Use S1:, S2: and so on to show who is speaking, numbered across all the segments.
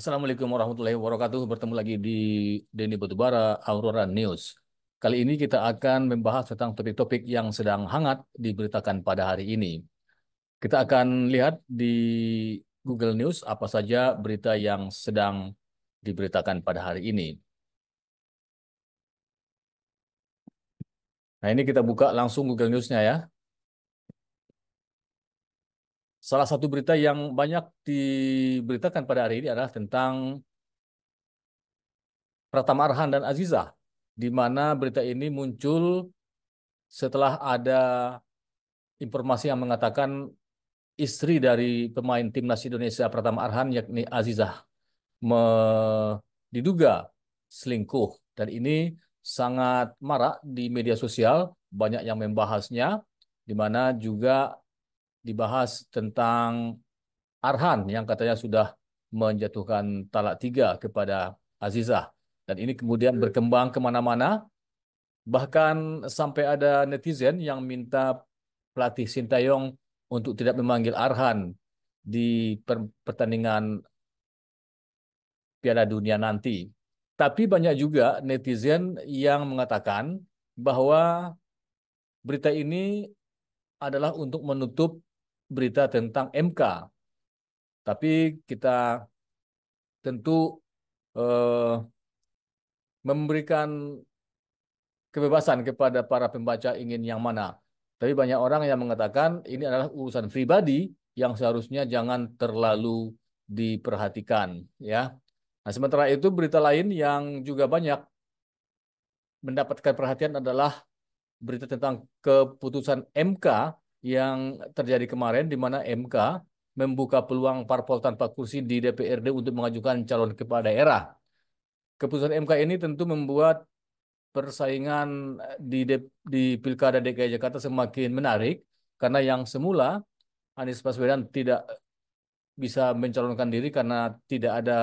S1: Assalamualaikum warahmatullahi wabarakatuh. Bertemu lagi di Deni Batubara Aurora News. Kali ini kita akan membahas tentang topik-topik yang sedang hangat diberitakan pada hari ini. Kita akan lihat di Google News apa saja berita yang sedang diberitakan pada hari ini. Nah ini kita buka langsung Google News-nya ya. Salah satu berita yang banyak diberitakan pada hari ini adalah tentang Pratama Arhan dan Azizah, di mana berita ini muncul setelah ada informasi yang mengatakan istri dari pemain timnas Indonesia Pratama Arhan yakni Azizah diduga selingkuh dan ini sangat marak di media sosial banyak yang membahasnya di mana juga dibahas tentang Arhan yang katanya sudah menjatuhkan talak tiga kepada Azizah. Dan ini kemudian hmm. berkembang kemana-mana. Bahkan sampai ada netizen yang minta pelatih Sintayong untuk tidak memanggil Arhan di pertandingan Piala Dunia nanti. Tapi banyak juga netizen yang mengatakan bahwa berita ini adalah untuk menutup berita tentang MK. Tapi kita tentu eh, memberikan kebebasan kepada para pembaca ingin yang mana. Tapi banyak orang yang mengatakan ini adalah urusan pribadi yang seharusnya jangan terlalu diperhatikan, ya. Nah, sementara itu berita lain yang juga banyak mendapatkan perhatian adalah berita tentang keputusan MK yang terjadi kemarin di mana MK membuka peluang parpol tanpa kursi di DPRD untuk mengajukan calon kepala daerah. Keputusan MK ini tentu membuat persaingan eh, di di Pilkada DKI Jakarta semakin menarik karena yang semula Anies Baswedan tidak bisa mencalonkan diri karena tidak ada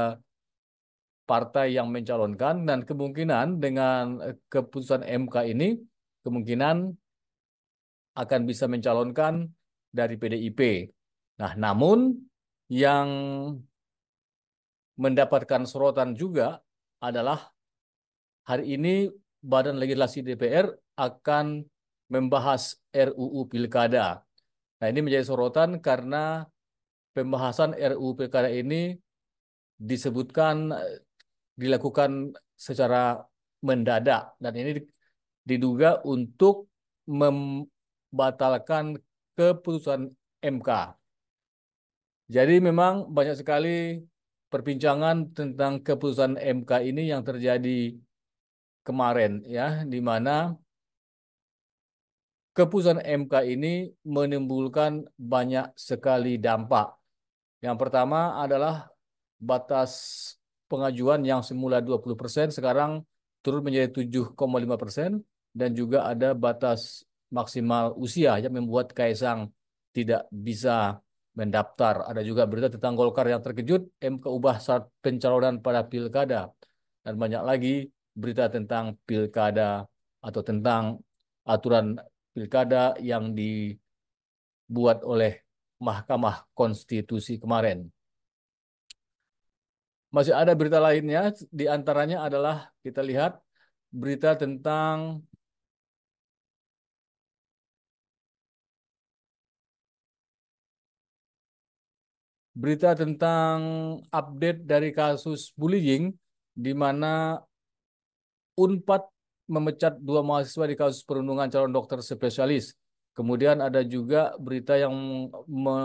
S1: partai yang mencalonkan dan kemungkinan dengan eh, keputusan MK ini kemungkinan akan bisa mencalonkan dari PDIP. Nah, namun yang mendapatkan sorotan juga adalah hari ini Badan Legislasi DPR akan membahas RUU Pilkada. Nah, ini menjadi sorotan karena pembahasan RUU Pilkada ini disebutkan dilakukan secara mendadak dan ini diduga untuk mem batalkan keputusan MK. Jadi memang banyak sekali perbincangan tentang keputusan MK ini yang terjadi kemarin ya di mana keputusan MK ini menimbulkan banyak sekali dampak. Yang pertama adalah batas pengajuan yang semula 20% sekarang turun menjadi 7,5% dan juga ada batas maksimal usia yang membuat Kaisang tidak bisa mendaftar. Ada juga berita tentang Golkar yang terkejut MK ubah syarat pencalonan pada pilkada dan banyak lagi berita tentang pilkada atau tentang aturan pilkada yang dibuat oleh Mahkamah Konstitusi kemarin. Masih ada berita lainnya, diantaranya adalah kita lihat berita tentang berita tentang update dari kasus bullying di mana Unpad memecat dua mahasiswa di kasus perundungan calon dokter spesialis. Kemudian ada juga berita yang me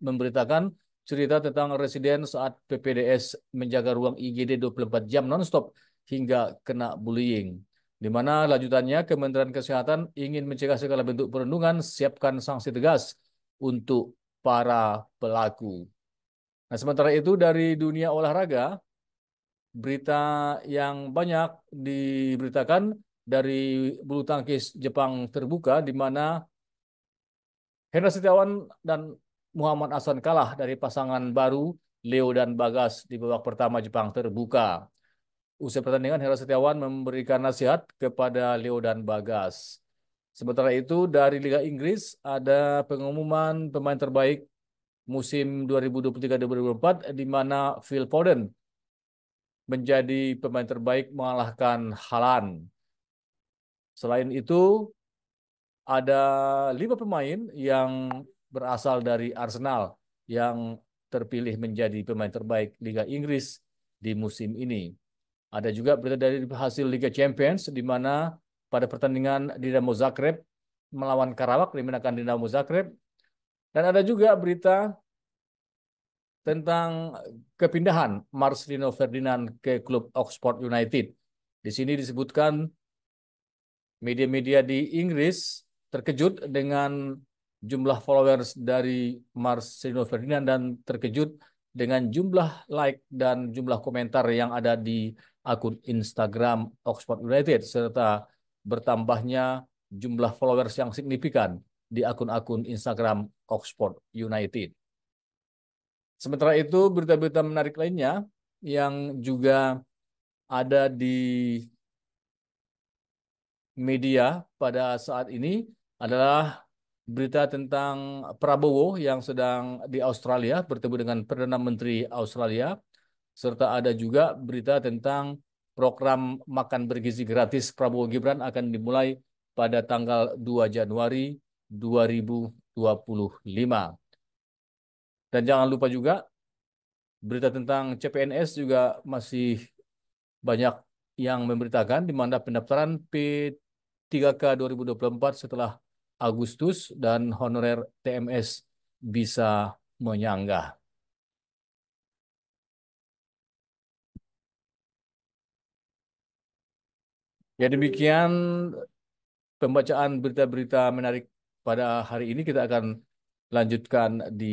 S1: memberitakan cerita tentang residen saat PPDS menjaga ruang IGD 24 jam nonstop hingga kena bullying. Di mana lanjutannya Kementerian Kesehatan ingin mencegah segala bentuk perundungan, siapkan sanksi tegas untuk para pelaku. Nah, sementara itu dari dunia olahraga, berita yang banyak diberitakan dari bulu tangkis Jepang terbuka di mana Hendra Setiawan dan Muhammad Aswan kalah dari pasangan baru Leo dan Bagas di babak pertama Jepang terbuka. Usai pertandingan, Hendra Setiawan memberikan nasihat kepada Leo dan Bagas. Sementara itu dari Liga Inggris ada pengumuman pemain terbaik musim 2023-2024 di mana Phil Foden menjadi pemain terbaik mengalahkan Halan. Selain itu ada lima pemain yang berasal dari Arsenal yang terpilih menjadi pemain terbaik Liga Inggris di musim ini. Ada juga berita dari hasil Liga Champions di mana pada pertandingan di Dinamo Zagreb melawan Karawak dimenangkan Dinamo Zagreb. Dan ada juga berita tentang kepindahan Marcelino Ferdinand ke klub Oxford United. Di sini disebutkan media-media di Inggris terkejut dengan jumlah followers dari Marcelino Ferdinand dan terkejut dengan jumlah like dan jumlah komentar yang ada di akun Instagram Oxford United serta bertambahnya jumlah followers yang signifikan di akun-akun Instagram Oxford United. Sementara itu, berita-berita menarik lainnya yang juga ada di media pada saat ini adalah berita tentang Prabowo yang sedang di Australia bertemu dengan Perdana Menteri Australia serta ada juga berita tentang program makan bergizi gratis Prabowo Gibran akan dimulai pada tanggal 2 Januari 2025. Dan jangan lupa juga berita tentang CPNS juga masih banyak yang memberitakan di mana pendaftaran P3K 2024 setelah Agustus dan honorer TMS bisa menyanggah. Ya demikian pembacaan berita-berita menarik pada hari ini kita akan lanjutkan di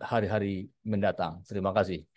S1: hari-hari mendatang. Terima kasih.